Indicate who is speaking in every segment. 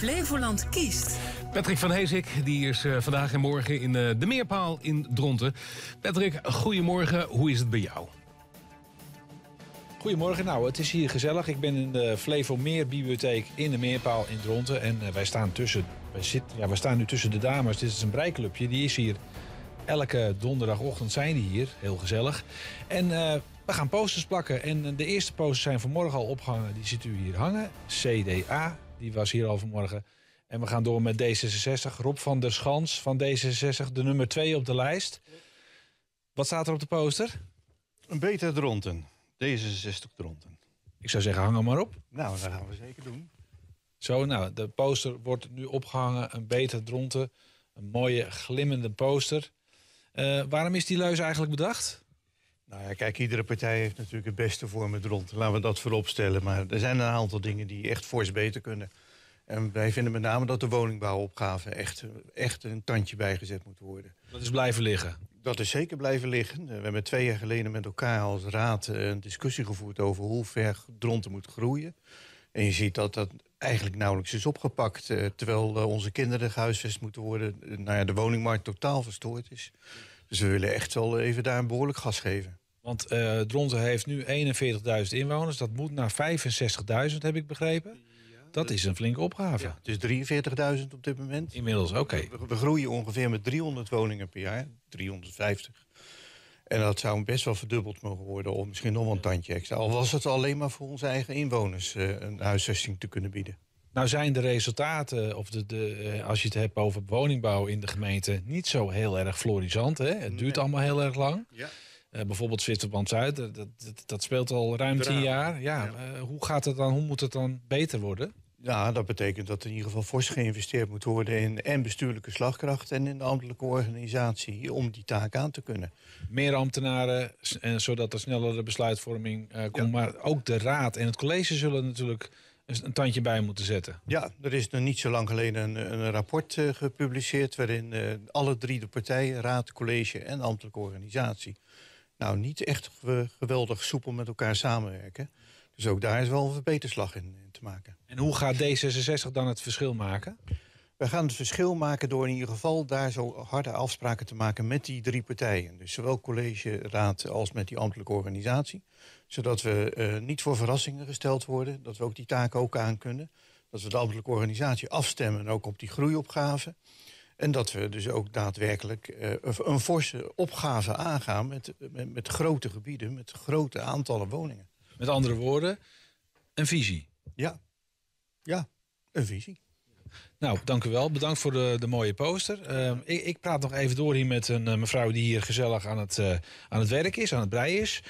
Speaker 1: Flevoland kiest.
Speaker 2: Patrick van Heesik die is eh, vandaag en morgen in eh, de Meerpaal in Dronten. Patrick, goedemorgen. Hoe is het bij jou? Goedemorgen, nou het is hier gezellig. Ik ben in de Flevo Meerbibliotheek in de Meerpaal in Dronten. En eh, wij, staan tussen, wij, zitten, ja, we staan nu tussen de dames. Dit is een breiklubje, die is hier. Elke donderdagochtend zijn die hier, heel gezellig. En we gaan posters plakken. En de eerste posters zijn vanmorgen al opgehangen. Die ziet u hier hangen. CDA, die was hier al vanmorgen. En we gaan door met D66. Rob van der Schans van D66, de nummer twee op de lijst. Wat staat er op de poster? Een beter dronten. D66 dronten. Ik zou zeggen, hang hem maar op. Nou, dat gaan we zeker doen. Zo, nou, de poster wordt nu opgehangen. Een beter dronten. Een mooie, glimmende poster. Eh, waarom is die leus eigenlijk bedacht? Nou ja, kijk,
Speaker 1: iedere partij heeft natuurlijk het beste voor met rond. Laten we dat voorop stellen. Maar er zijn een aantal dingen die echt fors beter kunnen. En wij vinden met name dat de woningbouwopgave echt, echt een tandje bijgezet moet worden. Dat is blijven liggen? Dat is zeker blijven liggen. We hebben twee jaar geleden met elkaar als raad eh, een discussie gevoerd over hoe ver Dronten moet groeien. En je ziet dat dat eigenlijk nauwelijks is opgepakt. Eh, terwijl eh, onze kinderen gehuisvest moeten worden. nou ja, de
Speaker 2: woningmarkt totaal verstoord is. Dus we willen echt wel even daar een behoorlijk gas geven. Want uh, Dronten heeft nu 41.000 inwoners. Dat moet naar 65.000, heb ik begrepen. dat, dus- is een flinke opgave. dus 43.000 op dit moment. Inmiddels, oké. We, groeien ongeveer
Speaker 1: met 300 woningen per jaar. 350. En dat zou best wel verdubbeld mogen worden. Of misschien nog een tandje extra. Al was het alleen maar voor onze eigen inwoners eh, een huisvesting te kunnen
Speaker 2: bieden. Nou zijn de resultaten, of de, eh, als je het hebt over woningbouw in de gemeente... niet zo heel erg florisant. Hè? Het duurt allemaal heel erg lang. Ja. Eh, bijvoorbeeld Zwitserland-Zuid, dat, dat, dat, speelt al ruim tien jaar. Ja, eh, hoe gaat het dan, hoe moet het dan beter worden?
Speaker 1: Ja, dat betekent dat er in ieder geval fors geïnvesteerd moet worden in en bestuurlijke slagkracht en in de
Speaker 2: ambtelijke organisatie om die taak aan te kunnen. Meer ambtenaren, eh, zodat er snellere besluitvorming komt. Maar ook de raad en het college zullen natuurlijk een tandje bij moeten zetten. Ja, er is nog niet zo lang geleden een, een rapport gepubliceerd waarin
Speaker 1: alle drie de partijen, raad, college en ambtelijke organisatie nou niet echt geweldig soepel met elkaar samenwerken. Dus ook daar is wel een verbeterslag in, te maken. En hoe gaat D66 dan het verschil maken? We gaan het verschil maken door in ieder geval daar zo harde afspraken te maken met die drie partijen. Dus zowel college, raad als met die ambtelijke organisatie. Zodat we eh, niet voor verrassingen gesteld worden, dat we ook die taken ook aan kunnen. Dat we de ambtelijke organisatie afstemmen ook op die groeiopgaven. En dat we dus ook daadwerkelijk eh, een forse opgave aangaan met, met, grote gebieden, met
Speaker 2: grote aantallen woningen. Met andere woorden, een visie. Ja, ja een visie. Nou, dank u wel. Bedankt voor de, de mooie poster. Ehm, ik, ik, praat nog even door hier met een eh, mevrouw die hier gezellig aan het, eh, aan het werk is, aan het breien is.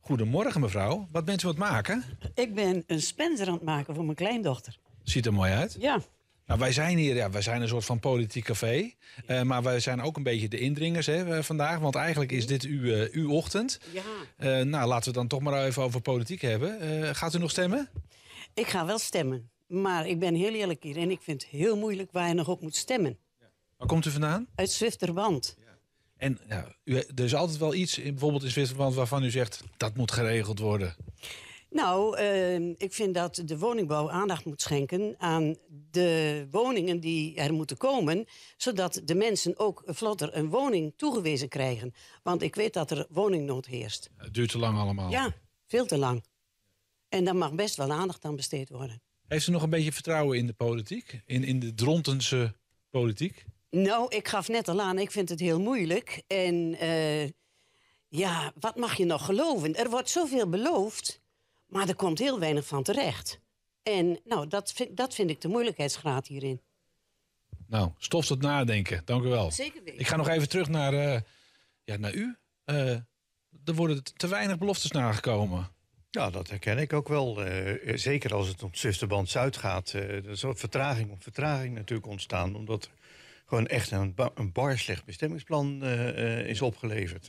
Speaker 2: Goedemorgen mevrouw. Wat bent u aan het maken? Ik ben een spencer aan het maken voor mijn kleindochter. Ziet er mooi uit. Ja, nou, wij zijn hier, ja, wij zijn een soort van politiek café. Eh, maar wij zijn ook een beetje de indringers hè, eh, vandaag. Want eigenlijk is dit uw, uh, uw ochtend. Ja. nou, laten we het dan toch maar even over politiek hebben. gaat u nog stemmen?
Speaker 3: Ik ga wel stemmen. Maar ik ben heel eerlijk hier. En ik vind het heel moeilijk waar je nog op moet stemmen. Ja. Waar komt u vandaan? Uit Zwifterband. Ja.
Speaker 2: En ja, u, er is altijd wel iets, in, bijvoorbeeld in Zwitserland, waarvan u zegt dat moet geregeld worden.
Speaker 3: Nou, ehm, ik vind dat de woningbouw aandacht moet schenken aan de woningen die er moeten komen, zodat de mensen ook vlotter een woning toegewezen krijgen. Want ik weet dat er woningnood heerst.
Speaker 2: Het duurt te lang allemaal. Ja,
Speaker 3: veel te lang. En daar mag best wel aandacht aan besteed worden.
Speaker 2: Heeft u nog een beetje vertrouwen in de politiek? In, in de Drontense politiek?
Speaker 3: Nou, ik gaf net al aan, ik vind het heel moeilijk. En eh, ja, wat mag je nog geloven? Er wordt zoveel beloofd. Maar er komt heel weinig van terecht. En nou, dat, vind, dat vind ik de moeilijkheidsgraad hierin.
Speaker 2: Nou, stof tot nadenken. Dank u wel. Zeker weten. Ik ga nog even terug naar, eh, ja, naar u. Eh, er worden te weinig beloftes nagekomen.
Speaker 1: Ja, dat herken ik ook wel. Eh, zeker als het om het zusterband Zuid gaat. er is vertraging op vertraging natuurlijk ontstaan. Omdat gewoon echt een, bar slecht bestemmingsplan is opgeleverd.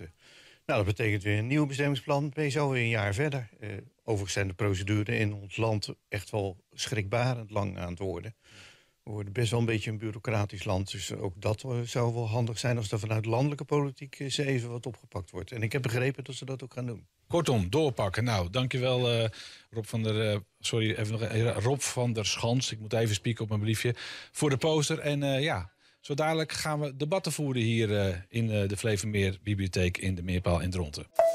Speaker 1: Nou, dat betekent weer een nieuw bestemmingsplan. Ben je zo weer een jaar verder. Eh, overigens zijn de procedures in ons land echt wel schrikbarend lang aan het worden. We worden best wel een beetje een bureaucratisch land. Dus ook dat eh, zou wel handig
Speaker 2: zijn als er vanuit landelijke politiek eh, eens even wat opgepakt wordt. En ik heb begrepen dat ze dat ook gaan doen. Kortom, doorpakken. Nou, dankjewel uh, Rob van der... sorry, even nog, Rob van der Schans. Ik moet even spieken op mijn briefje. Voor de poster. En ja, zo dadelijk gaan we debatten voeren hier eh, in eh, de Flevermeerbibliotheek Bibliotheek in de Meerpaal in Dronten.